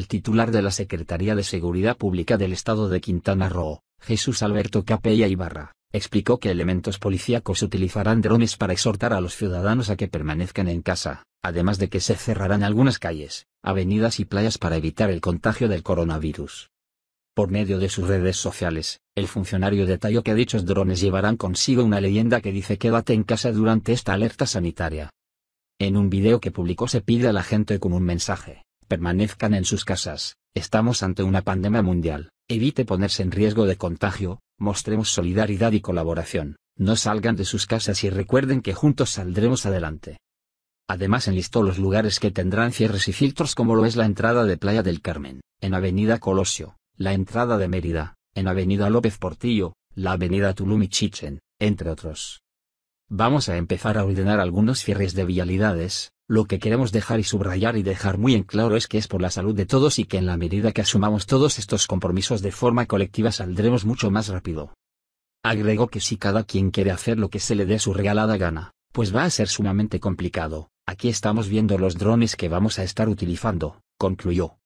el titular de la Secretaría de Seguridad Pública del Estado de Quintana Roo, Jesús Alberto Capella Ibarra, explicó que elementos policíacos utilizarán drones para exhortar a los ciudadanos a que permanezcan en casa, además de que se cerrarán algunas calles, avenidas y playas para evitar el contagio del coronavirus. Por medio de sus redes sociales, el funcionario detalló que dichos drones llevarán consigo una leyenda que dice quédate en casa durante esta alerta sanitaria. En un video que publicó se pide a la gente con un mensaje, permanezcan en sus casas. Estamos ante una pandemia mundial. Evite ponerse en riesgo de contagio, mostremos solidaridad y colaboración. No salgan de sus casas y recuerden que juntos saldremos adelante. Además enlistó los lugares que tendrán cierres y filtros como lo es la entrada de Playa del Carmen, en Avenida Colosio, la entrada de Mérida, en Avenida López Portillo, la Avenida Tulum y Chichen, entre otros. Vamos a empezar a ordenar algunos cierres de vialidades, lo que queremos dejar y subrayar y dejar muy en claro es que es por la salud de todos y que en la medida que asumamos todos estos compromisos de forma colectiva saldremos mucho más rápido. Agregó que si cada quien quiere hacer lo que se le dé su regalada gana, pues va a ser sumamente complicado. Aquí estamos viendo los drones que vamos a estar utilizando, concluyó.